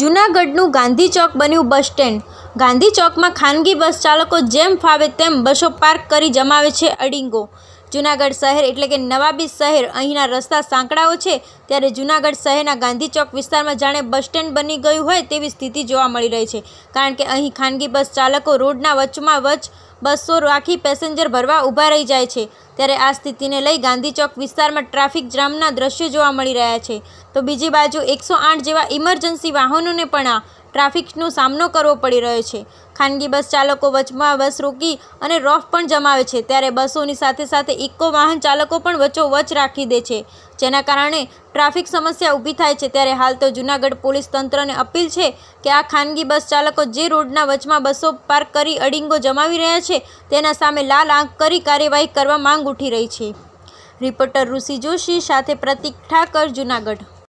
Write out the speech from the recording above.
જૂનાગઢનું ગાંધી ચોક બન્યું bus stand Gandhi ચોકમાં ખાનગી બસ ચાલકો જેમ ફાવે તેમ બસો પાર્ક કરી જમાવે છે અડિંગો જૂનાગઢ શહેર એટલે કે નવાબી શહેર અહીંના રસ્તા સાંકડાઓ છે ત્યારે જૂનાગઢ શહેરના ગાંધી ચોક વિસ્તારમાં જાણે બસ સ્ટેન્ડ બની ગયું હોય તેવી સ્થિતિ જોવા મળી રહી છે કારણ કે અહીં ખાનગી બસ ચાલકો રોડના વચમાં વચ બસો રાખી પેસેન્જર ભરવા ઊભા રહી જાય છે ત્યારે આ સ્થિતિને લઈ ગાંધીચોક વિસ્તારમાં ટ્રાફિક જામના દ્રશ્યો જોવા મળી રહ્યા છે તો બીજી બાજુ એકસો જેવા ઇમરજન્સી વાહનોને પણ આ ટ્રાફિકનો સામનો કરવો પડી રહ્યો છે ખાનગી બસ ચાલકો વચમાં બસ રોકી અને રોફ પણ જમાવે છે ત્યારે બસોની સાથે સાથે ઇકો વાહન ચાલકો પણ વચોવચ રાખી દે છે જેના કારણે ટ્રાફિક સમસ્યા ઊભી થાય છે ત્યારે હાલ તો જૂનાગઢ પોલીસ તંત્રને અપીલ છે કે આ ખાનગી બસ ચાલકો જે રોડના વચમાં બસો પાર્ક કરી અડીંગો જમાવી રહ્યા છે તેના સામે લાલ આંખ કરી કાર્યવાહી કરવા માંગ ઉઠી રહી છે રિપોર્ટર ઋષિ જોશી સાથે પ્રતિક ઠાકર જૂનાગઢ